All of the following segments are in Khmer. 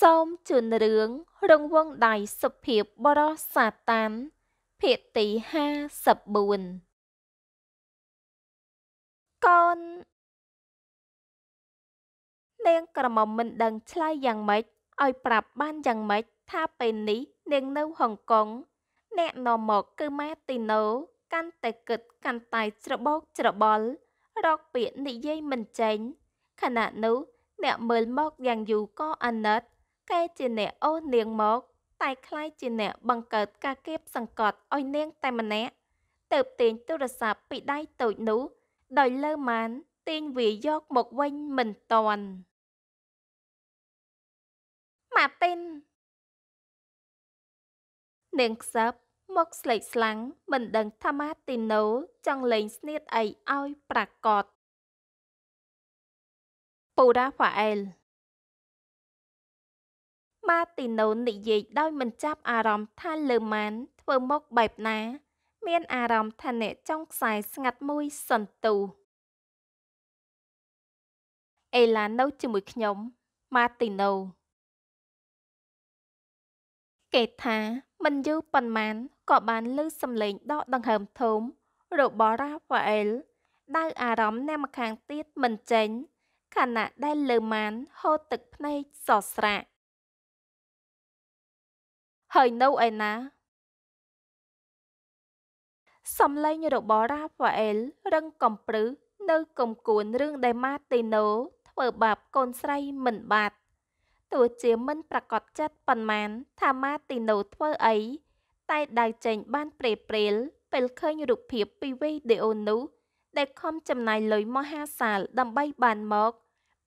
សូមជូនរឿងរង្វង់ដៃសុភាពបរោះសាតាន ភាគទី54កូននាងក្រមុំមិនដឹងឆ្លើយយ៉ាងម៉េចឲ្យប្រាប់បានយ៉ាងម៉េចថាពេលនេះនាងនៅហុងកុង អ្នកនាំមកគឺម៉ាទីណូកាន់តែគិតកាន់តែច្របោកច្របល់រកពាក្យនិយាយមិនចេញខណៈនោះអ្នកមើលមកយ៉ាងយូរក៏អាណិតគេជាអ្នកអូសនាងមកតែខ្លាយជាអ្នកបង្កើតការគៀបសង្កត់ឲ្យនាងតែម្នាក់ទៅទាញទូរស័ព្ទពីដៃតូចនោះដោយលើម៉ានទាញវាយកមកវិញមិនតន់ម៉ាទីននាងខ្សឹបមកស្លេកស្លាំងមិនដឹងថាម៉ាទីណូចង់លេងស្នៀតអីឲ្យប្រកបពូរ៉ាហ្វាអែលម៉ាទីណូនិយាយដោយមិនចាប់អារម្មណ៍ថាលើម៉ានធ្វើមកបែបណា មានអារម្មណ៍ថាអ្នកចុងខ្សែស្ងាត់មួយសន្ទុះអេឡានៅជាមួយខ្ញុំម៉ាទីណូគេថាមិនយូរប៉ុន្មានក៏បានលើសំឡេងដកដង្ហើមធំរបស់រ៉ាហ្វាអែលដៅអារម្មណ៍អ្នកម្ខាងទៀតមិនចេញខណៈដែលលើម៉ាន ហូរទឹកភ្នែកសស្រាក់ហើយនៅឯណាសំឡេងរបស់រ៉ាហ្វាអែលរឹងកំព្រឹសនៅកំគួនរឿងដែលម៉ាទីណូធ្វើបាបកូនស្រីមិនបាទទោះជាមិនប្រកាសចិត្តប៉ុន្មាន ថាម៉ាទីណូធ្វើអីតែដៅចេញ បាន ព្រេព្រេលពេលឃើញ រូបភាពពីវីដេអូនោះដែលខំចំណាយលុយមហាសាល ដើម្បីបានមក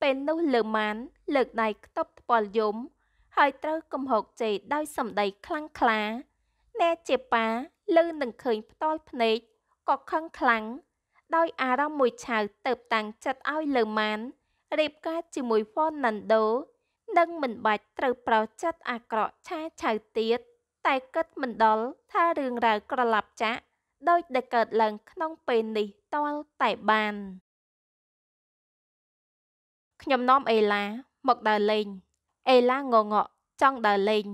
ពេលនោះលើម៉ាន លើកដៃខ្ទប់ថ្ពាល់យំហើយត្រូវកំហុកជេរដោយសម្ដីខ្លាំងក្លាអ្នកជាប៉ាលឺនឹងឃើញផ្ដាល់ភ្នែកក៏ខឹងខ្លាំងដោយអារម្មណ៍មួយឆៅទៅតាំងចិត្តឲ្យលើម៉ានរៀបការជាមួយ Fernando នឹងមិនបាច់ត្រូវប្រោសចិត្តអាក្រក់ឆាឆៅទៀតតែគិតមិនដល់ថារឿងរ៉ាវក្រឡាប់ចាក់ ដោយដែលកើតឡើងក្នុងពេលនេះតលតែបានខ្ញុំនាំអេឡាមកដើរលេងអេឡាងងក់ចង់ដើរលេង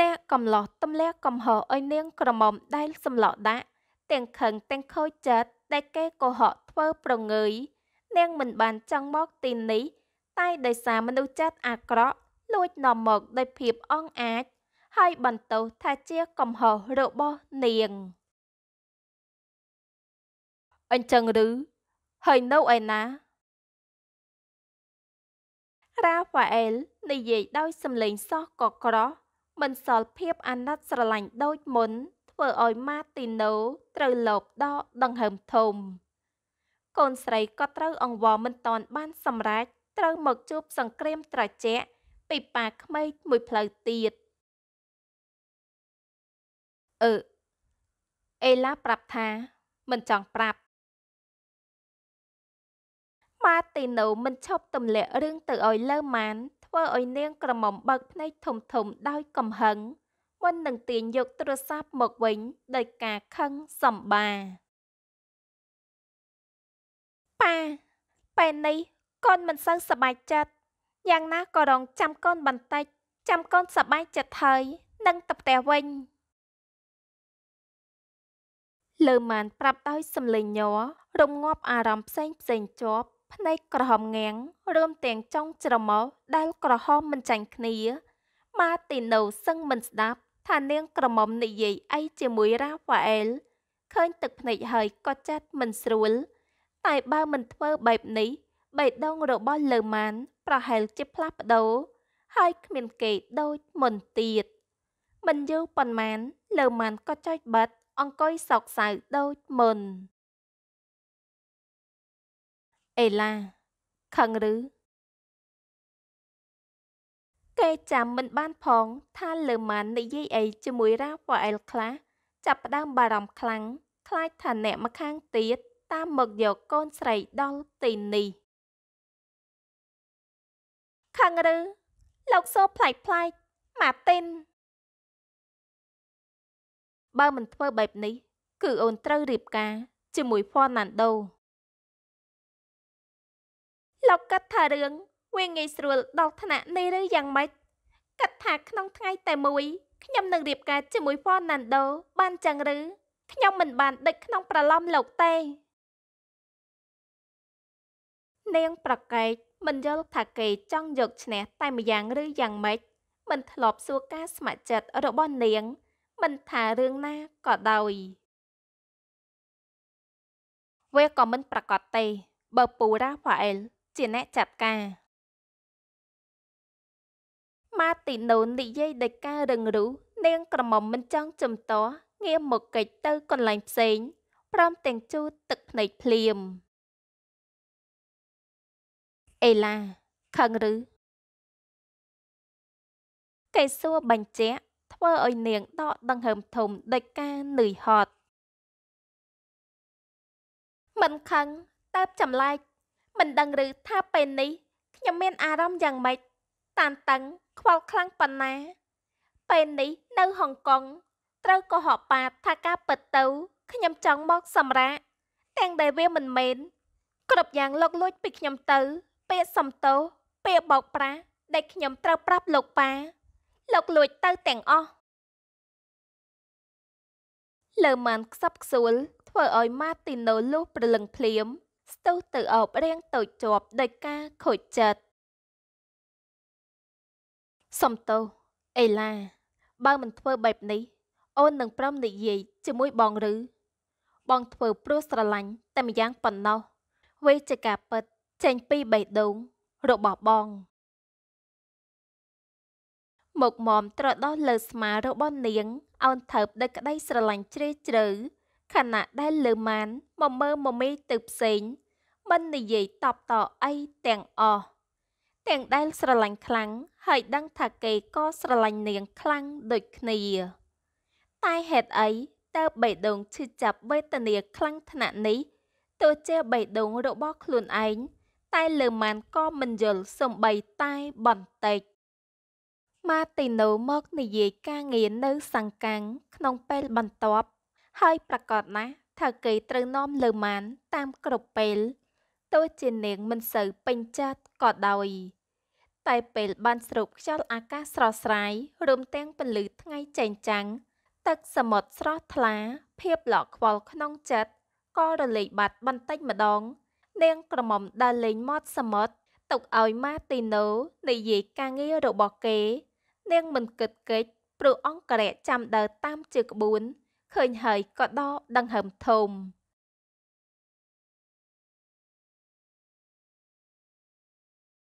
អ្នកកំឡោះទម្លាក់កំហុសឲ្យនាងក្រមុំដែលសម្លក់ដាក់ទាំងខឹងទាំងខូចចិត្តដែលគេកុហកធ្វើប្រងើយនាងមិនបានចង់មកទីនេះតែដោយសារមនុស្សចិត្តអាក្រក់លួច នាំមកដោយភាពអង់អាចហើយបន្ទោសថាជា កំហុសរបស់នាង អញ្ចឹងឬហើយនៅឯណារ៉ាហ្វាអែលនិយាយដោយសម្លេងសោះក៏ក្រោះមិនសល់ភាពអាណិតស្រឡាញ់ដូចមុន ធ្វើឲ្យម៉ាទីណូត្រូវលបដកដង្ហើមធំកូនស្រីក៏ត្រូវ អង្វរមិនតាន់បាន សម្រេចត្រូវ មកជួបសង្គ្រាម ត្រជាក់ពីប៉ាក្មេកមួយផ្លូវទៀតអឺអេឡាប្រាប់ថា មិនចង់ប្រាប់ម៉ាទីណូមិនឈប់ទម្លាក់រឿងទៅឲ្យលើម៉ានធ្វើឲ្យនាងក្រមុំបើកភ្នែកធំធំដោយកំហឹងមុននឹងទាញយកទូរស័ព្ទមកវិញ ដោយការខឹងសម្បាប៉ាពេលនេះកូនមិនសូវសប្បាយចិត្តយ៉ាងណាក៏រងចាំកូនបន្តិចចាំកូនសប្បាយចិត្តហើយនឹងទៅផ្ទះវិញ លើម៉ាន ប្រាប់ដោយសំឡេងញ័ររំងាប់អារម្មណ៍ផ្សេង ផ្សេងជាប់ភ្នែកក្រហមងាំងរួមទាំងចុងច្រមុះដែលក្រហមមិនចាញ់គ្នាម៉ាទីណូសឹងមិនស្ដាប់ថានាងក្រមុំនិយាយអីជាមួយរ៉ាហ្វាអែលឃើញទឹកភ្នែកហើយក៏ចាត់មិនស្រួលតែបើមិនធ្វើបែបនេះបេះដូងរបស់លើម៉ាន ប្រហែលជាផ្លាស់ប្ដូរហើយគ្មានគេដូចមុនទៀតមិនយូរប៉ុន្មានលើម៉ានក៏ចុចបាត់អង្គុយសោកសៅដូចមុនអេឡាខឹងឬ គេចាំមិនបានផង ថាលើម៉ាននិយាយអីជាមួយរ៉ាហ្វាអែលខ្លះចាប់ផ្ដើមបារម្ភខ្លាំងខ្លាចថាអ្នកម្ខាងទៀតតាមមកយកកូនស្រីដល់ទីនេះខឹងឬ លោកសូផ្លែកផ្លែកម៉ាទីនបើមិនធ្វើបែបនេះ គឺអូនត្រូវរៀបការជាមួយហ្វ័រណាន់ដូលោកគិតថារឿងវាងាយស្រួលដល់ថ្នាក់នេះឬយ៉ាងម៉េចគិតថាក្នុងថ្ងៃតែមួយខ្ញុំនឹងរៀបការជាមួយផណាន់ដូ បានចឹងឬខ្ញុំមិនបានដេកក្នុង ប្រឡំលោកទេ នាងប្រកែកមិនយល់ថាគេចង់យកឈ្នះតែម្យ៉ាង ឬយ៉ាងម៉េចមិនធ្លាប់សួរការស្ម័គ្រចិត្តរបស់នាង មិនថារឿងណាក៏ដោយវាក៏មិនប្រកាសទេ បើពូរ៉ាហ្វាអែលជាអ្នកចាប់ការម៉ាទីណូនិយាយដោយការរឹងរូសនាងក្រមុំមិនចង់ចំតងាកមកកិច្ចទៅកន្លែងផ្សេងព្រមទាំងជូតទឹកភ្នែកភ្លាមអេឡាខឹងឬកែសួរបញ្ជាក់ ធ្វើឲ្យនាងដកដង្ហើមធំដោយការនឿយហត់មិនខឹងតើបចម្លែកមិនដឹងឬថាពេលនេះខ្ញុំមានអារម្មណ៍យ៉ាងម៉េចតានតឹងខ្វល់ខ្លាំងប៉ុណ្ណាពេលនេះនៅហុងកុងត្រូវកុហកប៉ាថាការពិតទៅខ្ញុំចង់មកសម្រាកទាំងដែលវាមិនមែនគ្រប់យ៉ាងលោកលួចពីខ្ញុំទៅពេលសំទោសពេលបោកប្រាស់ដែលខ្ញុំត្រូវប្រាប់លោកប៉ាលោកលួចទៅទាំងអស់លើម៉ានខ្សឹបខ្សួលធ្វើឲ្យម៉ាទីណូលុះព្រលឹងភ្លាមស្ទុះទៅអបរាងតូចជាប់ដោយការខូចចិត្តសំទោសអេឡាបើមិនធ្វើបែបនេះអូននឹងព្រមនិយាយជាមួយបងឬ បងធ្វើព្រោះស្រឡាញ់តែម្យ៉ាងប៉ុណ្ណោះវេជាការពិតចេញពីបេះដូងរបស់បងមុខមមត្រដោះលើស្មារបស់នាងអោនថើបដោយក្តីស្រឡាញ់ជ្រាលជ្រៅខណៈដែលលើម៉ានមកមើលមមីទៅផ្សេងមិននិយាយតបតអីទាំងអស់ទាំងដែលស្រឡាញ់ខ្លាំងហើយដឹងថាគេក៏ស្រឡាញ់នាង ខ្លាំងដូចគ្នា តែហេតុអីតើបេះដូងឈឺចាប់វេទនាខ្លាំងថ្នាក់នេះទោះជាបេះដូងរបស់ខ្លួនឯងតែលើម៉ានក៏មិនយល់សំបីតែបន្តិចម៉ាទីណូមកនិយាយការងារនៅ សង្កាំងក្នុងពេលបន្ទាប់ហើយប្រកាសណាស់ថាគេត្រូវនាំលើម៉ានតាមគ្រប់ពេលទោះជានាងមិនសូវពេញចិត្តក៏ដោយ តែពេលបានស្រូបខ្យល់អាកាសស្រស់ស្រាយរួមទាំងពន្លឺថ្ងៃចែងចាំងទឹកសមុទ្រស្រស់ថ្លា ភាពល្អខ្វល់ក្នុងចិត្តក៏រលេចបាត់បន្តិចម្ដង នាងក្រមុំដើរលេងមាត់សមុទ្រទុកឲ្យម៉ាទីណូនិយាយការងាររបស់គេ នាងមិនគិតកិច្ចព្រោះអង្គរៈចាំដើរតាមជាក្បួនឃើញហើយក៏ដកដង្ហើមធំ